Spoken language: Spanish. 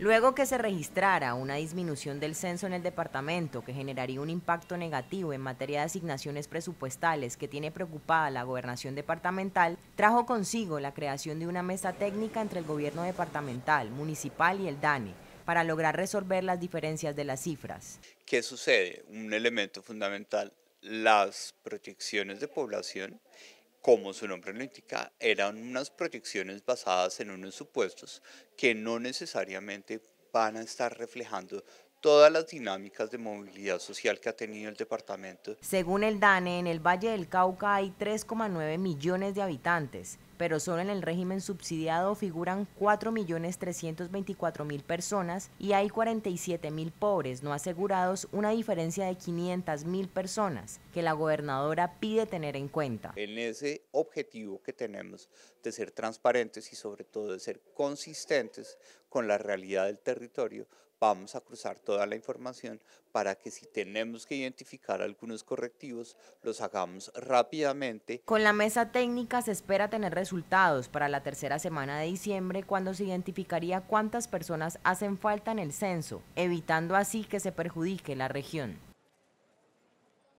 Luego que se registrara una disminución del censo en el departamento que generaría un impacto negativo en materia de asignaciones presupuestales que tiene preocupada la gobernación departamental, trajo consigo la creación de una mesa técnica entre el gobierno departamental, municipal y el DANE para lograr resolver las diferencias de las cifras. ¿Qué sucede? Un elemento fundamental, las proyecciones de población como su nombre lo indica, eran unas proyecciones basadas en unos supuestos que no necesariamente van a estar reflejando todas las dinámicas de movilidad social que ha tenido el departamento. Según el DANE, en el Valle del Cauca hay 3,9 millones de habitantes pero solo en el régimen subsidiado figuran 4.324.000 personas y hay 47.000 pobres no asegurados, una diferencia de 500.000 personas que la gobernadora pide tener en cuenta. En ese objetivo que tenemos de ser transparentes y sobre todo de ser consistentes con la realidad del territorio, vamos a cruzar toda la información para que si tenemos que identificar algunos correctivos, los hagamos rápidamente. Con la mesa técnica se espera tener resultados para la tercera semana de diciembre cuando se identificaría cuántas personas hacen falta en el censo, evitando así que se perjudique la región.